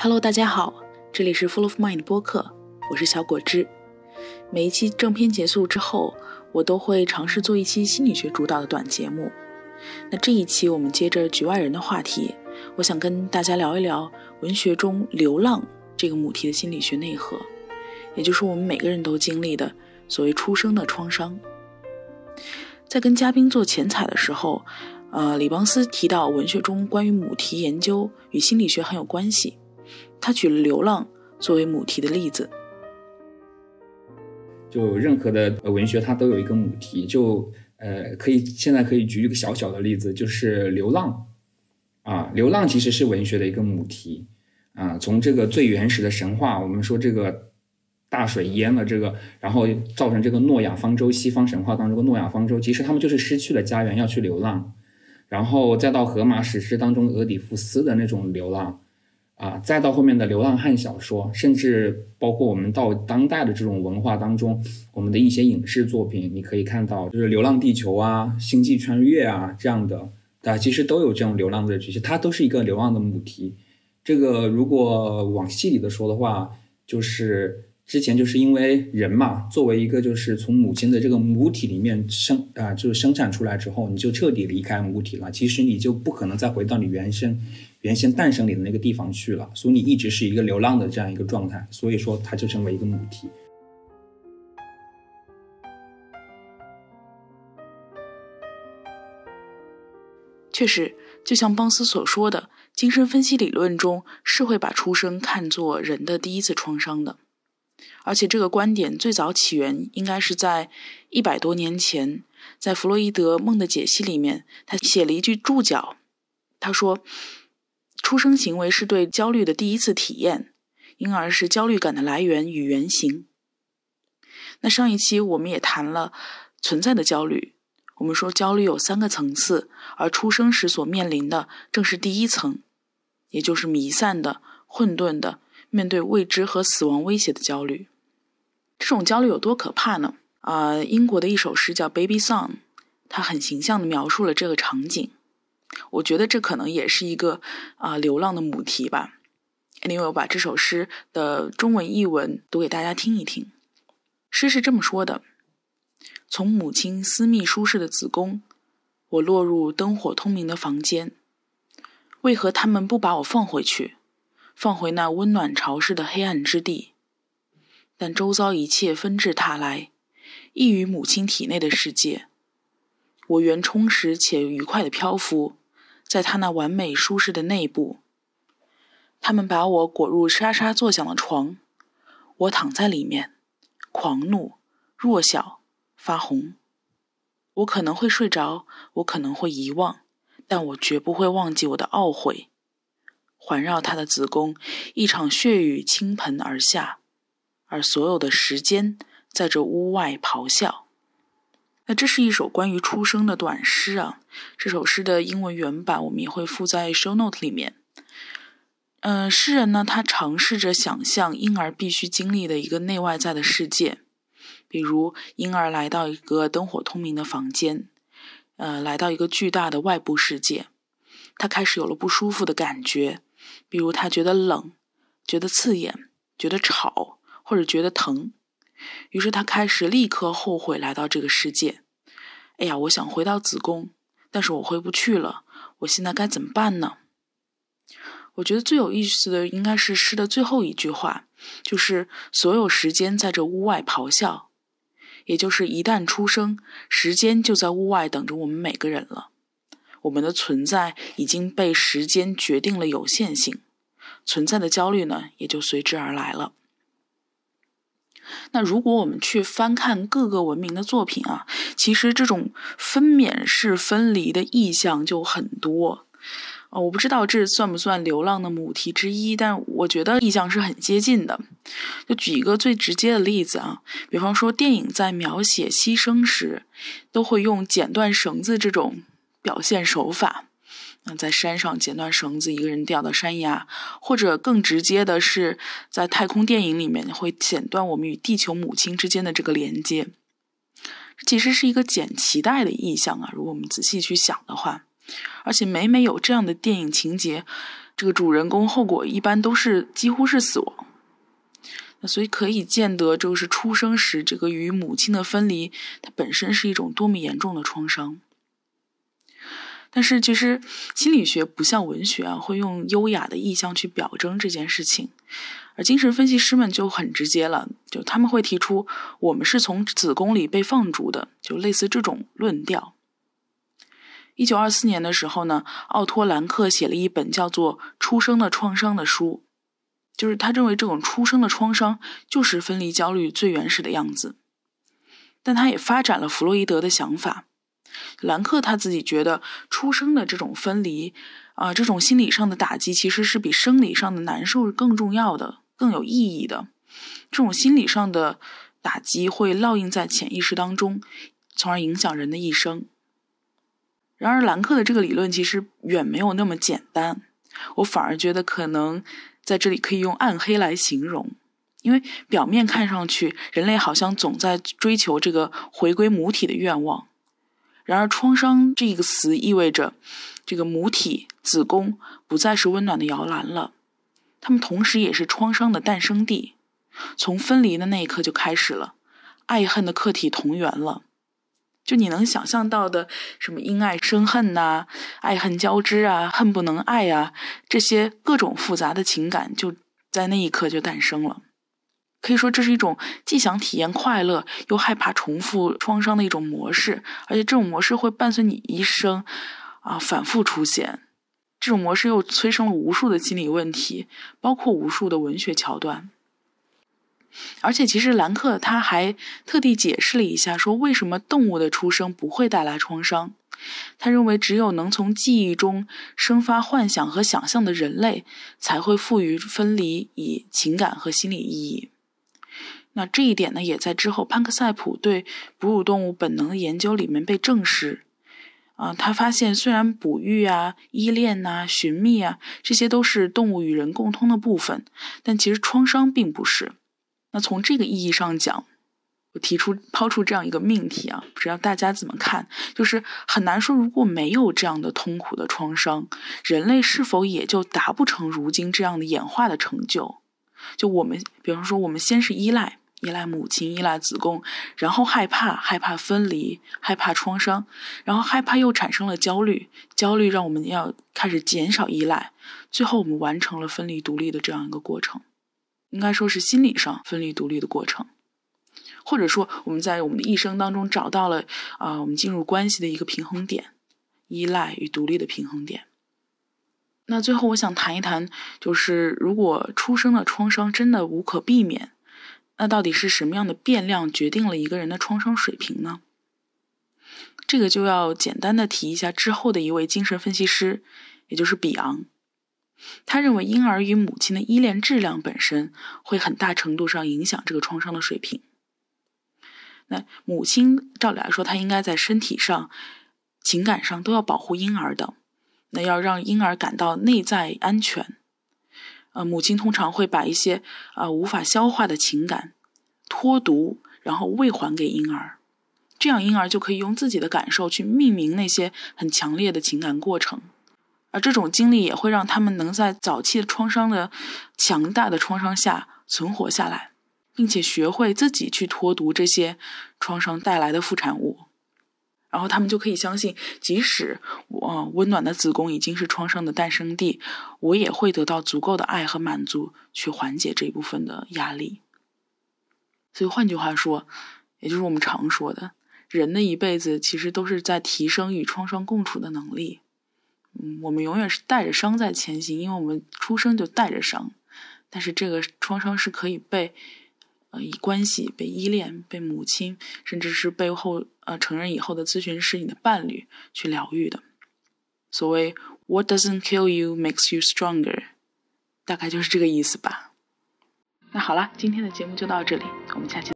Hello，大家好，这里是 Full of Mind 播客，我是小果汁。每一期正片结束之后，我都会尝试做一期心理学主导的短节目。那这一期我们接着局外人的话题，我想跟大家聊一聊文学中流浪这个母题的心理学内核，也就是我们每个人都经历的所谓出生的创伤。在跟嘉宾做前彩的时候，呃，李邦斯提到文学中关于母题研究与心理学很有关系。他举了流浪作为母题的例子。就任何的文学，它都有一个母题。就呃，可以现在可以举一个小小的例子，就是流浪啊，流浪其实是文学的一个母题啊。从这个最原始的神话，我们说这个大水淹了这个，然后造成这个诺亚方舟，西方神话当中的诺亚方舟，其实他们就是失去了家园要去流浪，然后再到荷马史诗当中俄狄浦斯的那种流浪。啊，再到后面的流浪汉小说，甚至包括我们到当代的这种文化当中，我们的一些影视作品，你可以看到，就是《流浪地球》啊，《星际穿越》啊这样的，啊，其实都有这种流浪的这些，它都是一个流浪的母题。这个如果往细里的说的话，就是之前就是因为人嘛，作为一个就是从母亲的这个母体里面生啊，就是生产出来之后，你就彻底离开母体了，其实你就不可能再回到你原生。原先诞生里的那个地方去了，所以你一直是一个流浪的这样一个状态，所以说它就成为一个母题。确实，就像邦斯所说的，精神分析理论中是会把出生看作人的第一次创伤的，而且这个观点最早起源应该是在一百多年前，在弗洛伊德《梦的解析》里面，他写了一句注脚，他说。出生行为是对焦虑的第一次体验，因而是焦虑感的来源与原型。那上一期我们也谈了存在的焦虑，我们说焦虑有三个层次，而出生时所面临的正是第一层，也就是弥散的、混沌的，面对未知和死亡威胁的焦虑。这种焦虑有多可怕呢？啊，英国的一首诗叫《Baby Song》，它很形象的描述了这个场景。我觉得这可能也是一个啊，流浪的母题吧。因为我把这首诗的中文译文读给大家听一听。诗是这么说的：从母亲私密舒适的子宫，我落入灯火通明的房间。为何他们不把我放回去，放回那温暖潮湿的黑暗之地？但周遭一切纷至沓来，异于母亲体内的世界。我原充实且愉快的漂浮。在他那完美舒适的内部，他们把我裹入沙沙作响的床，我躺在里面，狂怒、弱小、发红。我可能会睡着，我可能会遗忘，但我绝不会忘记我的懊悔。环绕她的子宫，一场血雨倾盆而下，而所有的时间在这屋外咆哮。那这是一首关于出生的短诗啊，这首诗的英文原版我们也会附在 show note 里面。嗯，诗人呢，他尝试着想象婴儿必须经历的一个内外在的世界，比如婴儿来到一个灯火通明的房间，呃，来到一个巨大的外部世界，他开始有了不舒服的感觉，比如他觉得冷，觉得刺眼，觉得吵，或者觉得疼。于是他开始立刻后悔来到这个世界。哎呀，我想回到子宫，但是我回不去了。我现在该怎么办呢？我觉得最有意思的应该是诗的最后一句话，就是“所有时间在这屋外咆哮”，也就是一旦出生，时间就在屋外等着我们每个人了。我们的存在已经被时间决定了有限性，存在的焦虑呢，也就随之而来了。那如果我们去翻看各个文明的作品啊，其实这种分娩式分离的意象就很多，呃，我不知道这算不算流浪的母题之一，但我觉得意象是很接近的。就举一个最直接的例子啊，比方说电影在描写牺牲时，都会用剪断绳子这种表现手法。在山上剪断绳子，一个人掉到山崖，或者更直接的是，在太空电影里面会剪断我们与地球母亲之间的这个连接。这其实是一个剪脐带的意象啊！如果我们仔细去想的话，而且每每有这样的电影情节，这个主人公后果一般都是几乎是死亡。那所以可以见得，就是出生时这个与母亲的分离，它本身是一种多么严重的创伤。但是其实心理学不像文学啊，会用优雅的意象去表征这件事情，而精神分析师们就很直接了，就他们会提出我们是从子宫里被放逐的，就类似这种论调。一九二四年的时候呢，奥托·兰克写了一本叫做《出生的创伤》的书，就是他认为这种出生的创伤就是分离焦虑最原始的样子，但他也发展了弗洛伊德的想法。兰克他自己觉得，出生的这种分离，啊，这种心理上的打击其实是比生理上的难受更重要的、更有意义的。这种心理上的打击会烙印在潜意识当中，从而影响人的一生。然而，兰克的这个理论其实远没有那么简单。我反而觉得，可能在这里可以用“暗黑”来形容，因为表面看上去，人类好像总在追求这个回归母体的愿望。然而，创伤这个词意味着，这个母体子宫不再是温暖的摇篮了。他们同时也是创伤的诞生地，从分离的那一刻就开始了，爱恨的客体同源了。就你能想象到的什么因爱生恨呐，爱恨交织啊，恨不能爱啊，这些各种复杂的情感就在那一刻就诞生了。可以说，这是一种既想体验快乐，又害怕重复创伤的一种模式，而且这种模式会伴随你一生，啊，反复出现。这种模式又催生了无数的心理问题，包括无数的文学桥段。而且，其实兰克他还特地解释了一下，说为什么动物的出生不会带来创伤。他认为，只有能从记忆中生发幻想和想象的人类，才会赋予分离以情感和心理意义。那这一点呢，也在之后潘克塞普对哺乳动物本能的研究里面被证实。啊，他发现虽然哺育啊、依恋呐、寻觅啊，这些都是动物与人共通的部分，但其实创伤并不是。那从这个意义上讲，我提出抛出这样一个命题啊，不知道大家怎么看？就是很难说，如果没有这样的痛苦的创伤，人类是否也就达不成如今这样的演化的成就？就我们，比方说，我们先是依赖，依赖母亲，依赖子宫，然后害怕，害怕分离，害怕创伤，然后害怕又产生了焦虑，焦虑让我们要开始减少依赖，最后我们完成了分离独立的这样一个过程，应该说是心理上分离独立的过程，或者说我们在我们的一生当中找到了啊，我们进入关系的一个平衡点，依赖与独立的平衡点。那最后我想谈一谈，就是如果出生的创伤真的无可避免，那到底是什么样的变量决定了一个人的创伤水平呢？这个就要简单的提一下之后的一位精神分析师，也就是比昂，他认为婴儿与母亲的依恋质量本身会很大程度上影响这个创伤的水平。那母亲照理来说，她应该在身体上、情感上都要保护婴儿的。那要让婴儿感到内在安全，呃，母亲通常会把一些啊无法消化的情感脱毒，然后喂还给婴儿，这样婴儿就可以用自己的感受去命名那些很强烈的情感过程，而这种经历也会让他们能在早期的创伤的强大的创伤下存活下来，并且学会自己去脱毒这些创伤带来的副产物。然后他们就可以相信，即使我温暖的子宫已经是创伤的诞生地，我也会得到足够的爱和满足，去缓解这一部分的压力。所以换句话说，也就是我们常说的，人的一辈子其实都是在提升与创伤共处的能力。嗯，我们永远是带着伤在前行，因为我们出生就带着伤，但是这个创伤是可以被。呃，以关系被依恋、被母亲，甚至是背后呃成人以后的咨询师、你的伴侣去疗愈的。所谓 "What doesn't kill you makes you stronger"，大概就是这个意思吧。那好了，今天的节目就到这里，我们下期。